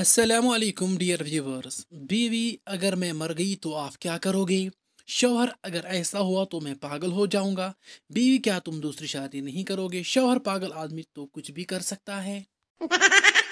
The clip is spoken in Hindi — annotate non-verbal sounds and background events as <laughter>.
असलकम डियर व्यूवर्स बीवी अगर मैं मर गई तो आप क्या करोगे शौहर अगर ऐसा हुआ तो मैं पागल हो जाऊंगा बीवी क्या तुम दूसरी शादी नहीं करोगे शौहर पागल आदमी तो कुछ भी कर सकता है <laughs>